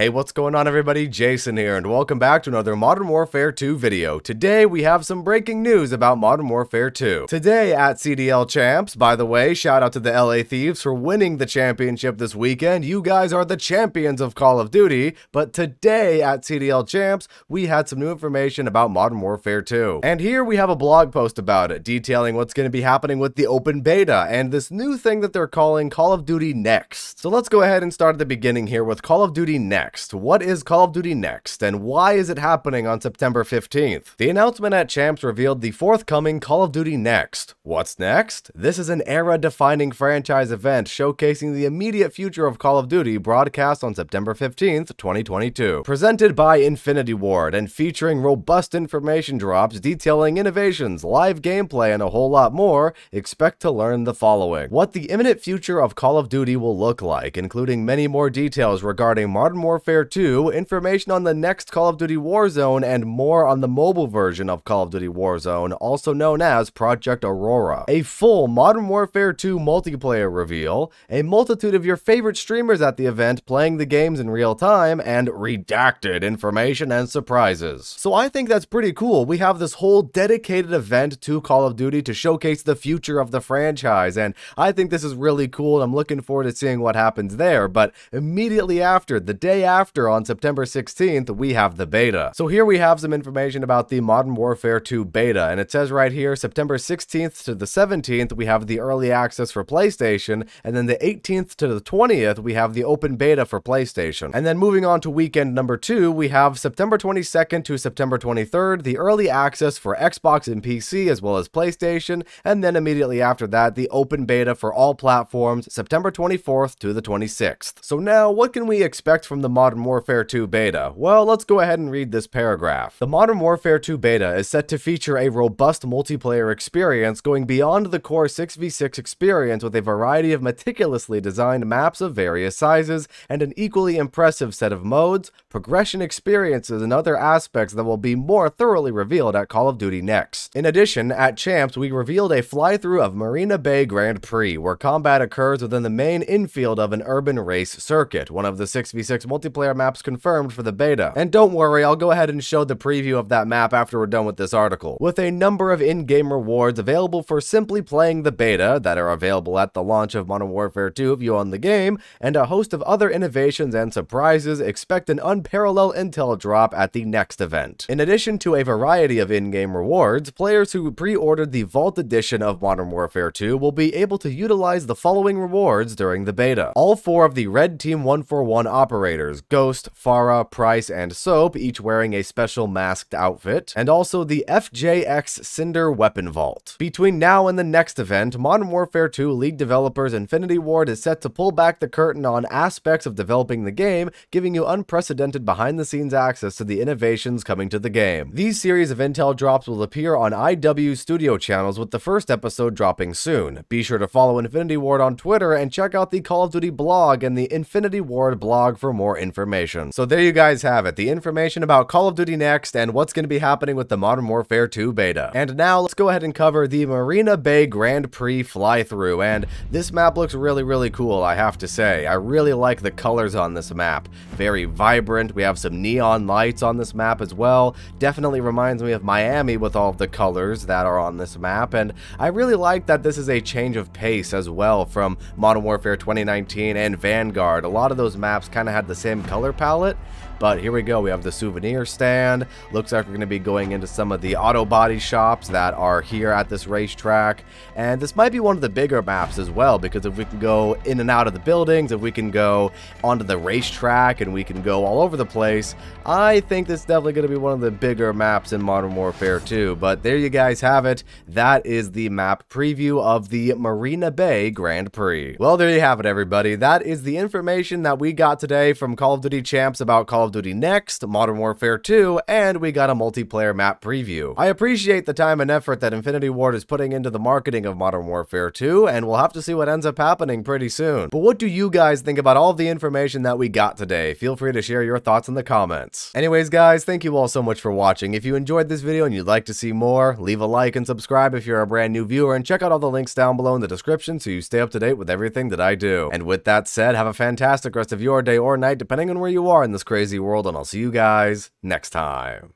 Hey, what's going on everybody? Jason here, and welcome back to another Modern Warfare 2 video. Today, we have some breaking news about Modern Warfare 2. Today at CDL Champs, by the way, shout out to the LA Thieves for winning the championship this weekend. You guys are the champions of Call of Duty, but today at CDL Champs, we had some new information about Modern Warfare 2. And here we have a blog post about it, detailing what's going to be happening with the open beta, and this new thing that they're calling Call of Duty Next. So let's go ahead and start at the beginning here with Call of Duty Next next? What is Call of Duty Next, and why is it happening on September 15th? The announcement at Champs revealed the forthcoming Call of Duty Next. What's next? This is an era-defining franchise event showcasing the immediate future of Call of Duty broadcast on September 15th, 2022. Presented by Infinity Ward and featuring robust information drops detailing innovations, live gameplay, and a whole lot more, expect to learn the following. What the imminent future of Call of Duty will look like, including many more details regarding Modern Warfare Warfare 2, information on the next Call of Duty Warzone, and more on the mobile version of Call of Duty Warzone, also known as Project Aurora. A full Modern Warfare 2 multiplayer reveal, a multitude of your favorite streamers at the event playing the games in real time, and redacted information and surprises. So I think that's pretty cool. We have this whole dedicated event to Call of Duty to showcase the future of the franchise, and I think this is really cool. I'm looking forward to seeing what happens there, but immediately after, the day day after, on September 16th, we have the beta. So here we have some information about the Modern Warfare 2 beta, and it says right here, September 16th to the 17th, we have the early access for PlayStation, and then the 18th to the 20th, we have the open beta for PlayStation. And then moving on to weekend number two, we have September 22nd to September 23rd, the early access for Xbox and PC as well as PlayStation, and then immediately after that, the open beta for all platforms, September 24th to the 26th. So now, what can we expect from the Modern Warfare 2 beta? Well, let's go ahead and read this paragraph. The Modern Warfare 2 beta is set to feature a robust multiplayer experience going beyond the core 6v6 experience with a variety of meticulously designed maps of various sizes and an equally impressive set of modes, progression experiences, and other aspects that will be more thoroughly revealed at Call of Duty Next. In addition, at Champs, we revealed a fly-through of Marina Bay Grand Prix, where combat occurs within the main infield of an urban race circuit, one of the 6v6 multiplayer multiplayer maps confirmed for the beta. And don't worry, I'll go ahead and show the preview of that map after we're done with this article. With a number of in-game rewards available for simply playing the beta that are available at the launch of Modern Warfare 2 if you own the game, and a host of other innovations and surprises, expect an unparalleled intel drop at the next event. In addition to a variety of in-game rewards, players who pre-ordered the Vault Edition of Modern Warfare 2 will be able to utilize the following rewards during the beta. All four of the Red Team 141 operators characters Ghost, Farah, Price, and Soap, each wearing a special masked outfit, and also the FJX Cinder Weapon Vault. Between now and the next event, Modern Warfare 2 lead developers Infinity Ward is set to pull back the curtain on aspects of developing the game, giving you unprecedented behind the scenes access to the innovations coming to the game. These series of intel drops will appear on IW Studio channels with the first episode dropping soon. Be sure to follow Infinity Ward on Twitter and check out the Call of Duty blog and the Infinity Ward blog for more information. So there you guys have it, the information about Call of Duty Next and what's going to be happening with the Modern Warfare 2 beta. And now let's go ahead and cover the Marina Bay Grand Prix flythrough. and this map looks really, really cool, I have to say. I really like the colors on this map. Very vibrant, we have some neon lights on this map as well. Definitely reminds me of Miami with all of the colors that are on this map, and I really like that this is a change of pace as well from Modern Warfare 2019 and Vanguard. A lot of those maps kind of had the same same color palette but here we go. We have the souvenir stand. Looks like we're going to be going into some of the auto body shops that are here at this racetrack. And this might be one of the bigger maps as well, because if we can go in and out of the buildings, if we can go onto the racetrack and we can go all over the place, I think this is definitely going to be one of the bigger maps in Modern Warfare 2. But there you guys have it. That is the map preview of the Marina Bay Grand Prix. Well, there you have it, everybody. That is the information that we got today from Call of Duty Champs about Call of of Duty Next, Modern Warfare 2, and we got a multiplayer map preview. I appreciate the time and effort that Infinity Ward is putting into the marketing of Modern Warfare 2, and we'll have to see what ends up happening pretty soon. But what do you guys think about all the information that we got today? Feel free to share your thoughts in the comments. Anyways guys, thank you all so much for watching. If you enjoyed this video and you'd like to see more, leave a like and subscribe if you're a brand new viewer, and check out all the links down below in the description so you stay up to date with everything that I do. And with that said, have a fantastic rest of your day or night depending on where you are in this crazy world, and I'll see you guys next time.